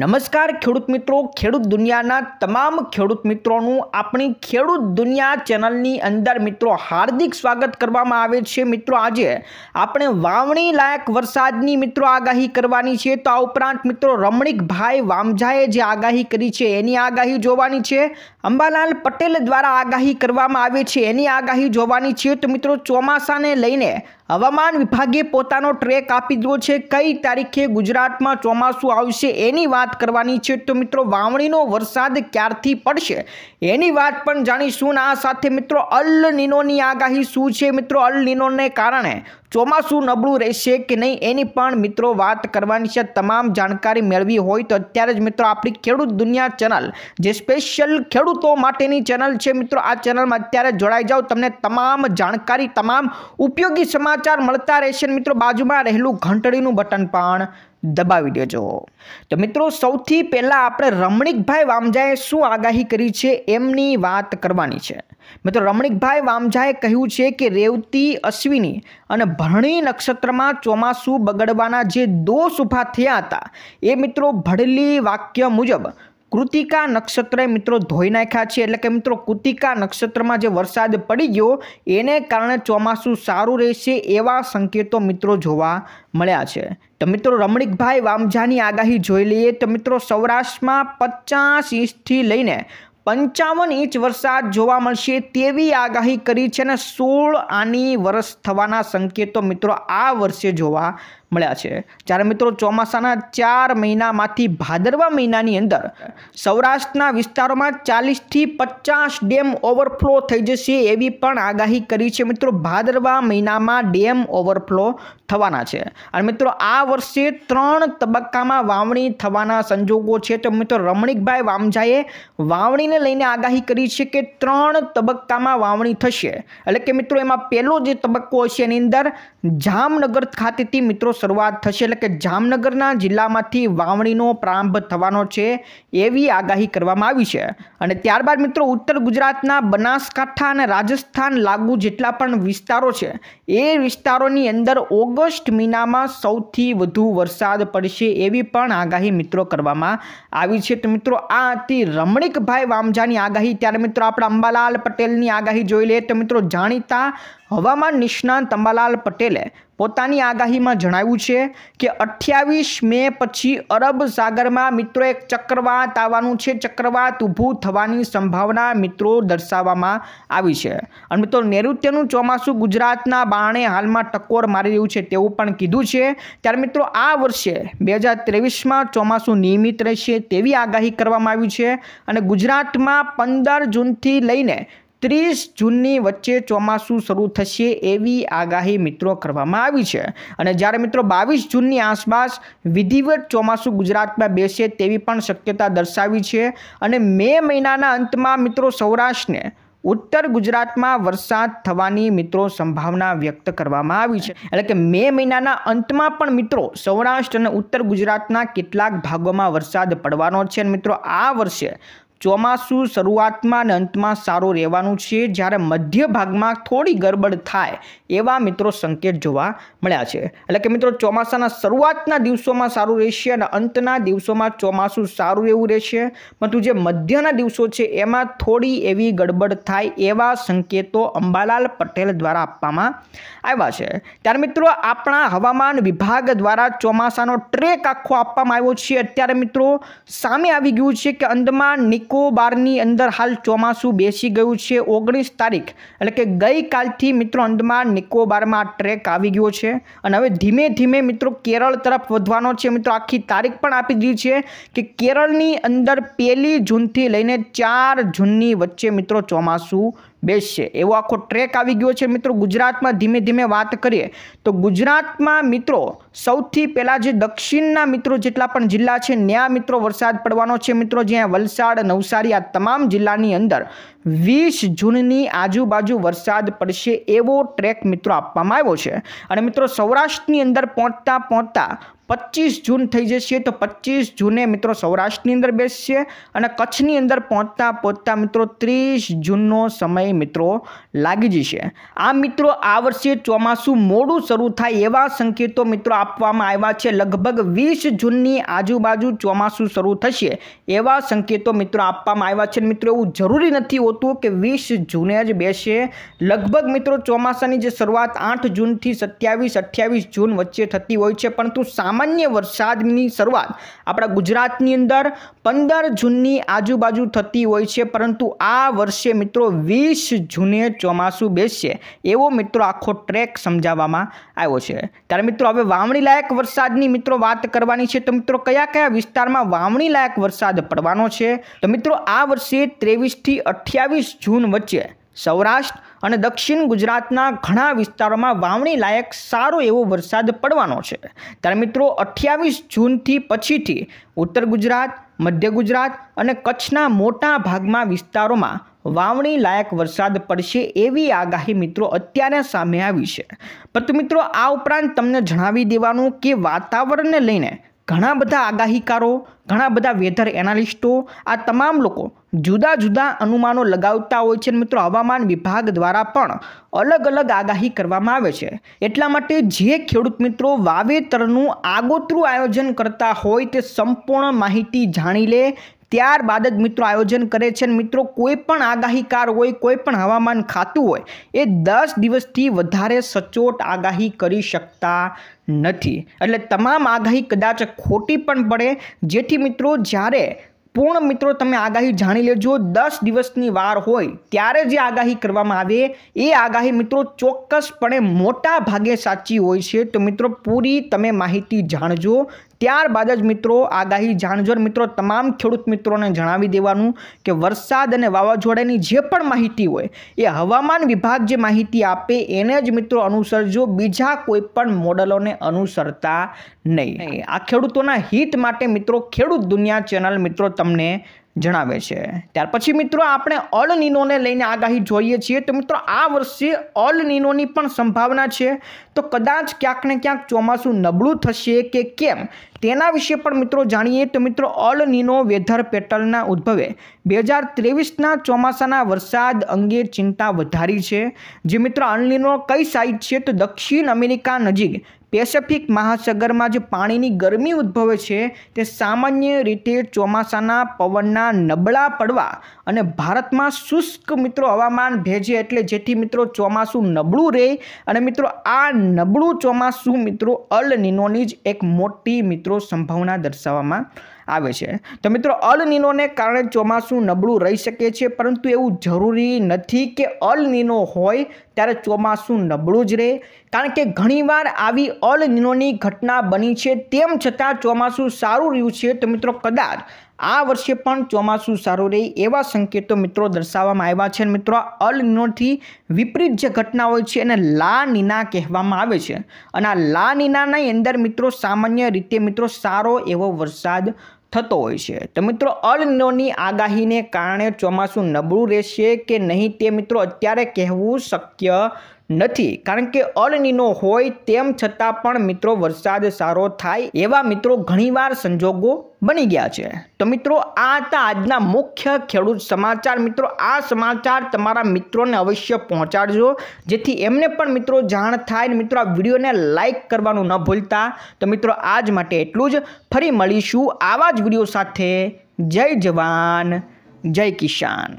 નમસ્કાર ખેડૂત મિત્રો ખેડૂત દુનિયાના તમામ ખેડૂત મિત્રોનું આપણી ખેડૂત દુનિયા ચેનલની અંદર મિત્રો હાર્દિક સ્વાગત કરવામાં આવે છે મિત્રો આજે આપણે વાવણી લાયક વરસાદની મિત્રો આગાહી કરવાની છે તો આ ઉપરાંત મિત્રો રમણીકભાઈ વામઝાએ જે આગાહી કરી છે એની આગાહી જોવાની છે અંબાલાલ પટેલ દ્વારા આગાહી કરવામાં આવે છે એની આગાહી જોવાની છે તો મિત્રો ચોમાસાને લઈને હવામાન વિભાગે પોતાનો ટ્રેક આપી દીધો છે કઈ તારીખે ગુજરાતમાં ચોમાસું આવશે એની વાત કરવાની છે તો મિત્રો વાવણીનો વરસાદ ક્યારથી પડશે એની વાત પણ જાણીશું આ સાથે મિત્રો અલ નિનોની આગાહી શું છે મિત્રો અલ નિનોને કારણે ચોમાસું નબળું રહેશે કે નહીં એની પણ મિત્રો વાત કરવાની છે તમામ જાણકારી મેળવી હોય તો અત્યારે જ મિત્રો આપણી ખેડૂત દુનિયા ચેનલ જે સ્પેશિયલ ખેડૂતો માટેની ચેનલ છે મિત્રો આ ચેનલમાં અત્યારે જોડાઈ જાઓ તમને તમામ જાણકારી તમામ ઉપયોગી સમાચાર મળતા રહેશે મિત્રો બાજુમાં રહેલું ઘંટડીનું બટન પણ દબાવી દેજો તો મિત્રો સૌથી પહેલાં આપણે રમણીકભાઈ વામજાએ શું આગાહી કરી છે એમની વાત કરવાની છે મિત્રો રમણીકભાઈ વામજાએ કહ્યું છે કે રેવતી અશ્વિની અને ભરણી નક્ષત્રમાં ચોમાસું બગડવાના જે દોષ ઊભા થયા હતા એ મિત્રો ભડલી વાક્ય મુજબ કૃતિકા નક્ષત્રે મિત્રો ધોઈ નાખ્યા છે એટલે કે મિત્રો કૃતિકા નક્ષત્રમાં જે વરસાદ પડી ગયો એને કારણે ચોમાસું સારું રહેશે એવા સંકેતો મિત્રો જોવા મળ્યા છે તો મિત્રો રમણીકભાઈ વામઝાની આગાહી જોઈ લઈએ તો મિત્રો સૌરાષ્ટ્રમાં પચાસ ઇંચથી લઈને પંચાવન ઇંચ વરસાદ જોવા મળશે તેવી આગાહી કરી છે અને સોળ આની વરસ થવાના સંકેતો મિત્રો આ વર્ષે જોવા મળ્યા છે જ્યારે મિત્રો ચોમાસાના ચાર મહિનામાંથી ભાદરવા મહિનાની અંદર સૌરાષ્ટ્રના વિસ્તારોમાં ચાલીસથી પચાસ ડેમ ઓવરફ્લો થઈ જશે એવી પણ આગાહી કરી છે મિત્રો ભાદરવા મહિનામાં ડેમ ઓવરફ્લો થવાના છે અને મિત્રો આ વર્ષે ત્રણ તબક્કામાં વાવણી થવાના સંજોગો છે તો મિત્રો રમણીકભાઈ વામઝાએ વાવણીને લઈને આગાહી કરી છે કે ત્રણ તબક્કામાં વાવણી થશે એટલે કે મિત્રો એમાં પહેલો જે તબક્કો હશે એની અંદર જામનગર ખાતેથી મિત્રો શરૂઆત થશે એટલે કે જામનગરના જિલ્લામાંથી વાવણીનો પ્રારંભ થવાનો છે એવી આગાહી કરવામાં આવી છે અને ત્યારબાદ મિત્રો ઉત્તર ગુજરાતના બનાસકાંઠા અને રાજસ્થાન લાગુ જેટલા પણ વિસ્તારો છે એ વિસ્તારોની અંદર ઓગસ્ટ મહિનામાં સૌથી વધુ વરસાદ પડશે એવી પણ આગાહી મિત્રો કરવામાં આવી છે તો મિત્રો આ હતી રમણીકભાઈ વામજાની આગાહી ત્યારે મિત્રો આપણા અંબાલાલ પટેલની આગાહી જોઈ લઈએ તો મિત્રો જાણીતા હવામાન નિષ્ણાંત અંબાલાલ પટેલે પોતાની આગાહીમાં જણાવ્યું છે કે અઠ્યાવીસ મે પછી અરબ સાગરમાં મિત્રો એક ચક્રવાત આવવાનું છે ચક્રવાત ઊભું થવાની સંભાવના મિત્રો દર્શાવવામાં આવી છે અને મિત્રો નૈઋત્યનું ચોમાસું ગુજરાતના બાણે હાલમાં ટકોર મારી રહ્યું છે તેવું પણ કીધું છે ત્યારે મિત્રો આ વર્ષે બે હજાર ત્રેવીસમાં ચોમાસું નિયમિત રહેશે તેવી આગાહી કરવામાં આવી છે અને ગુજરાતમાં પંદર જૂનથી લઈને ત્રીસ જૂનની વચ્ચે ચોમાસું શરૂ થશે એવી આગાહી મિત્રો કરવામાં આવી છે અને જ્યારે મિત્રો બાવીસ જૂનની આસપાસ વિધિવત ચોમાસું ગુજરાતમાં બેસે તેવી પણ શક્યતા દર્શાવી છે અને મે મહિનાના અંતમાં મિત્રો સૌરાષ્ટ્રને ઉત્તર ગુજરાતમાં વરસાદ થવાની મિત્રો સંભાવના વ્યક્ત કરવામાં આવી છે એટલે કે મે મહિનાના અંતમાં પણ મિત્રો સૌરાષ્ટ્ર અને ઉત્તર ગુજરાતના કેટલાક ભાગોમાં વરસાદ પડવાનો છે અને મિત્રો આ વર્ષે ચોમાસું શરૂઆતમાં અને અંતમાં સારું રહેવાનું છે જ્યારે મધ્ય ભાગમાં થોડી ગરબડ થાય એવા મિત્રો સંકેત જોવા મળ્યા છે એટલે કે મિત્રો ચોમાસાના શરૂઆતના દિવસોમાં સારું રહેશે અને અંતના દિવસોમાં ચોમાસું સારું એવું રહેશે પરંતુ જે મધ્યના દિવસો છે એમાં થોડી એવી ગડબડ થાય એવા સંકેતો અંબાલાલ પટેલ દ્વારા આપવામાં આવ્યા છે ત્યારે મિત્રો આપણા હવામાન વિભાગ દ્વારા ચોમાસાનો ટ્રેક આખો આપવામાં આવ્યો છે અત્યારે મિત્રો સામે આવી ગયું છે કે અંદમાન નિકોબારની અંદર હાલ ચોમાસું બેસી ગયું છે ઓગણીસ તારીખ એટલે કે ગઈકાલથી મિત્રો અંદમાન નિકોબારમાં ટ્રેક આવી ગયો છે અને હવે ધીમે ધીમે મિત્રો કેરળ તરફ વધવાનો છે મિત્રો આખી તારીખ પણ આપી દીધી છે કે કેરળની અંદર પહેલી જૂનથી લઈને ચાર જૂનની વચ્ચે મિત્રો ચોમાસું બેસશે એવો આખો ટ્રેક આવી ગયો છે મિત્રો ગુજરાતમાં ધીમે ધીમે વાત કરીએ તો ગુજરાતમાં મિત્રો સૌથી પહેલાં જે દક્ષિણના મિત્રો જેટલા પણ જિલ્લા છે ત્યાં મિત્રો વરસાદ પડવાનો છે મિત્રો જ્યાં વલસાડ નવસારી આ તમામ જિલ્લાની અંદર વીસ જૂનની આજુબાજુ વરસાદ પડશે એવો ટ્રેક મિત્રો આપવામાં આવ્યો છે અને મિત્રો સૌરાષ્ટ્રની અંદર પહોંચતા પહોંચતા પચીસ જૂન થઈ જશે તો પચીસ જૂને મિત્રો સૌરાષ્ટ્રની અંદર બેસશે અને કચ્છની અંદર પહોંચતા પહોંચતા મિત્રો ત્રીસ જૂનનો સમય મિત્રો લાગી જશે આ મિત્રો આ વર્ષે ચોમાસું મોડું શરૂ થાય એવા સંકેતો મિત્રો આપવામાં આવ્યા છે લગભગ વીસ જૂનની આજુબાજુ ચોમાસું શરૂ થશે એવા સંકેતો મિત્રો આપવામાં આવ્યા છે મિત્રો એવું જરૂરી નથી હોતું હતું કે વીસ જૂને જ બેસે લગભગ મિત્રો ચોમાસાની જે શરૂઆત આઠ જૂનથી સત્યાવીસ અઠ્યાવીસ જૂન વચ્ચે થતી હોય છે પરંતુ સામાન્ય વરસાદની શરૂઆત આપણા ગુજરાતની અંદર પંદર જૂનની આજુબાજુ થતી હોય છે પરંતુ આ વર્ષે મિત્રો વીસ જૂને ચોમાસું બેસશે એવો મિત્રો આખો ટ્રેક સમજાવવામાં આવ્યો છે ત્યારે મિત્રો હવે વાવણી લાયક વરસાદની મિત્રો વાત કરવાની છે તો મિત્રો કયા કયા વિસ્તારમાં વાવણી લાયક વરસાદ પડવાનો છે તો મિત્રો આ વર્ષે ત્રેવીસથી અઠ્યાવીસ અઠ્યાવીસ જૂન વચ્ચે સૌરાષ્ટ્ર અને દક્ષિણ ગુજરાતના ઘણા વિસ્તારોમાં વાવણી લાયક સારો એવો વરસાદ પડવાનો છે ત્યારે મિત્રો અઠ્યાવીસ જૂનથી પછીથી ઉત્તર ગુજરાત મધ્ય ગુજરાત અને કચ્છના મોટા ભાગમાં વિસ્તારોમાં વાવણી લાયક વરસાદ પડશે એવી આગાહી મિત્રો અત્યારે સામે આવી છે પરંતુ મિત્રો આ ઉપરાંત તમને જણાવી દેવાનું કે વાતાવરણને લઈને ઘણા બધા આગાહીકારો ઘણા બધા વેધર એનાલિસ્ટો આ તમામ લોકો જુદા જુદા અનુમાનો લગાવતા હોય છે મિત્રો હવામાન વિભાગ દ્વારા પણ અલગ અલગ આગાહી કરવામાં આવે છે એટલા માટે જે ખેડૂત મિત્રો વાવેતરનું આગોતરું આયોજન કરતા હોય તે સંપૂર્ણ માહિતી જાણી લે ત્યારબાદ જ મિત્રો આયોજન કરે છે અને મિત્રો કોઈ પણ આગાહીકાર હોય કોઈ પણ હવામાન ખાતું હોય એ દસ દિવસથી વધારે સચોટ આગાહી કરી શકતા નથી એટલે તમામ આગાહી કદાચ ખોટી પણ પડે જેથી મિત્રો જ્યારે પૂર્ણ મિત્રો તમે આગાહી જાણી લેજો દસ દિવસની વાર હોય ત્યારે જે આગાહી કરવામાં આવે એ આગાહી મિત્રો ચોક્કસપણે મોટા ભાગે સાચી હોય છે તો મિત્રો પૂરી તમે માહિતી જાણજો ત્યારબાદ જ મિત્રો આગાહી જાણજો મિત્રો તમામ ખેડૂત મિત્રોને જણાવી દેવાનું કે વરસાદ અને વાવાઝોડાની જે પણ માહિતી હોય એ હવામાન વિભાગ જે માહિતી આપે એને જ મિત્રો અનુસરજો બીજા કોઈ પણ મોડલોને અનુસરતા નહીં આ ખેડૂતોના હિત માટે મિત્રો ખેડૂત દુનિયા ચેનલ મિત્રો તમને જણાવે છે ત્યાર પછી મિત્રો આપણે ઓલ નીનોને લઈને આગાહી જોઈએ છીએ તો મિત્રો આ વર્ષે ઓલ નીનોની પણ સંભાવના છે તો કદાચ ક્યાંક ને ક્યાંક ચોમાસું નબળું થશે કે કેમ તેના વિશે પણ મિત્રો જાણીએ તો મિત્રો ઓલ નીનો વેધર પેટલના ઉદ્ભવે બે હજાર ત્રેવીસના ચોમાસાના વરસાદ અંગે ચિંતા વધારી છે જે મિત્રો અલ કઈ સાઇડ છે તો દક્ષિણ અમેરિકા નજીક પેસેફિક મહાસાગરમાં જે પાણીની ગરમી ઉદ્ભવે છે તે સામાન્ય રીતે ચોમાસાના પવનના નબળા પડવા અને ભારતમાં શુષ્ક મિત્રો હવામાન ભેજે એટલે જેથી મિત્રો ચોમાસું નબળું રહે અને મિત્રો આ નબળું ચોમાસું મિત્રો અલ જ એક મોટી મિત્રો સંભાવના દર્શાવવામાં આવે છે તો મિત્રો અલ કારણે ચોમાસું નબળું રહી શકે છે પરંતુ એવું જરૂરી નથી કે અલ હોય ત્યારે ચોમાસું નબળું જ રહે કારણ કે ઘણીવાર આવી અલ ઘટના બની છે તેમ છતાં ચોમાસું સારું રહ્યું છે તો મિત્રો કદાચ આ વર્ષે પણ ચોમાસું સારું રહે એવા સંકેતો મિત્રો દર્શાવવામાં આવ્યા છે મિત્રો અલ નિનોથી વિપરીત જે ઘટના હોય છે એને લા નીના કહેવામાં આવે છે અને આ લા નીનાની અંદર મિત્રો સામાન્ય રીતે મિત્રો સારો એવો વરસાદ થતો હોય છે તો મિત્રો અલ આગાહીને કારણે ચોમાસું નબળું રહેશે કે નહીં તે મિત્રો અત્યારે કહેવું શક્ય નથી કારણ કે અલનીનો હોય તેમ છતાં પણ મિત્રો વરસાદ સારો થાય એવા મિત્રો ઘણીવાર સંજોગો બની ગયા છે તો મિત્રો આ હતા આજના મુખ્ય ખેડૂત સમાચાર મિત્રો આ સમાચાર તમારા મિત્રોને અવશ્ય પહોંચાડજો જેથી એમને પણ મિત્રો જાણ થાય ને મિત્રો આ વિડીયોને લાઇક કરવાનું ન ભૂલતા તો મિત્રો આજ માટે એટલું જ ફરી મળીશું આવા જ વિડીયો સાથે જય જવાન જય કિસાન